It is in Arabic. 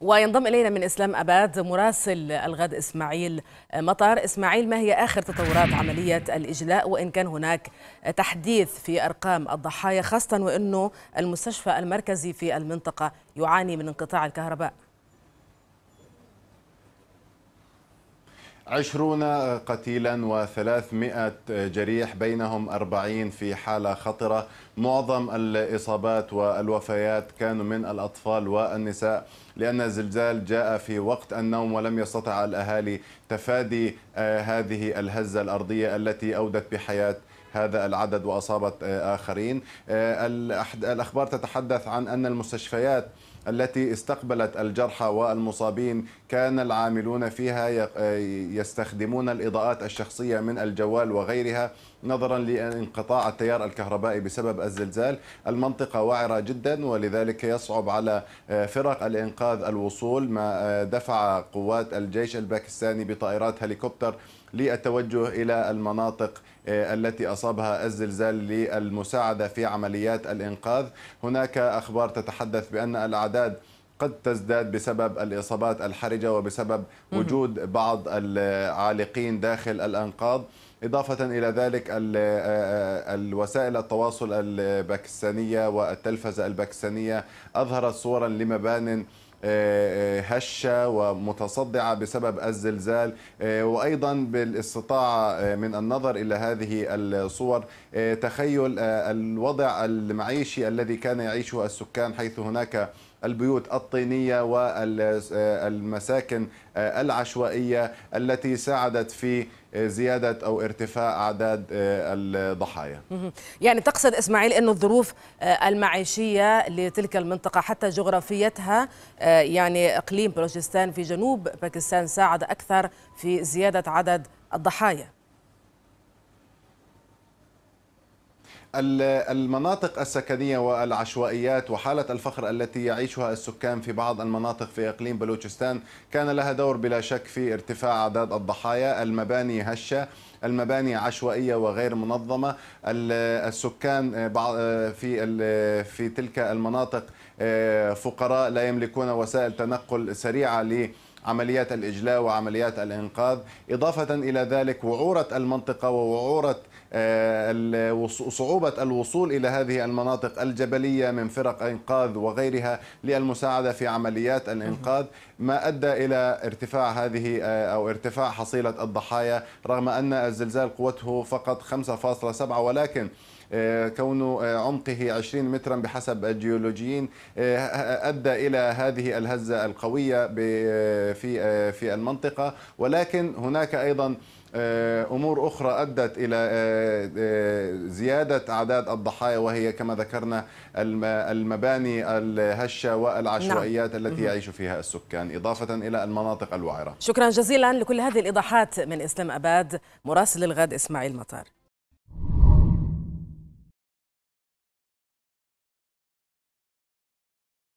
وينضم إلينا من إسلام أباد مراسل الغد إسماعيل مطر إسماعيل ما هي آخر تطورات عملية الإجلاء وإن كان هناك تحديث في أرقام الضحايا خاصة وأنه المستشفى المركزي في المنطقة يعاني من انقطاع الكهرباء عشرون قتيلا وثلاثمائة جريح بينهم أربعين في حالة خطرة معظم الإصابات والوفيات كانوا من الأطفال والنساء لأن الزلزال جاء في وقت النوم ولم يستطع الأهالي تفادي آه، هذه الهزة الأرضية التي أودت بحياة هذا العدد وأصابت آه، آخرين آه، الأخبار تتحدث عن أن المستشفيات التي استقبلت الجرحى والمصابين كان العاملون فيها يستخدمون الإضاءات الشخصية من الجوال وغيرها نظرا لانقطاع التيار الكهربائي بسبب الزلزال المنطقة وعرة جدا ولذلك يصعب على آه، فرق الإنقاذ الوصول ما آه، دفع قوات الجيش الباكستاني بطائرات هليكوبتر للتوجه إلى المناطق آه، التي أصابها الزلزال للمساعدة في عمليات الإنقاذ هناك أخبار تتحدث بأن الأعداد الأعداد قد تزداد بسبب الإصابات الحرجة وبسبب وجود بعض العالقين داخل الأنقاض إضافة إلى ذلك آه، آه، الوسائل التواصل الباكستانية والتلفزة الباكستانية أظهرت صورا لمبان آه، هشة ومتصدعة بسبب الزلزال وأيضا بالاستطاعة من النظر إلى هذه الصور تخيل الوضع المعيشي الذي كان يعيشه السكان حيث هناك البيوت الطينية والمساكن العشوائية التي ساعدت في زيادة أو ارتفاع أعداد الضحايا يعني تقصد إسماعيل أن الظروف آه، المعيشية لتلك المنطقة حتى جغرافيتها آه، يعني إقليم بلوشستان في جنوب باكستان ساعد أكثر في زيادة عدد الضحايا المناطق السكنية والعشوائيات وحالة الفقر التي يعيشها السكان في بعض المناطق في إقليم بلوچستان كان لها دور بلا شك في ارتفاع أعداد الضحايا المباني هشة المباني عشوائيه وغير منظمه السكان في في تلك المناطق آه، فقراء لا يملكون وسائل تنقل سريعه عمليات الإجلاء وعمليات الإنقاذ إضافة إلى ذلك وعورة المنطقة ووعورة آه، صعوبة الوصول إلى هذه المناطق الجبلية من فرق إنقاذ وغيرها للمساعدة في عمليات الإنقاذ ما أدى إلى ارتفاع هذه آه، أو ارتفاع حصيلة الضحايا رغم أن الزلزال قوته فقط 5.7 ولكن آه، كونه آه، عمقه 20 مترا بحسب الجيولوجيين آه، ادى الى هذه الهزه القويه في في المنطقه ولكن هناك ايضا امور اخرى ادت الى زياده اعداد الضحايا وهي كما ذكرنا المباني الهشه والعشوائيات نعم. التي يعيش فيها السكان اضافه الى المناطق الوعره. شكرا جزيلا لكل هذه الايضاحات من اسلام اباد مراسل الغد اسماعيل مطار.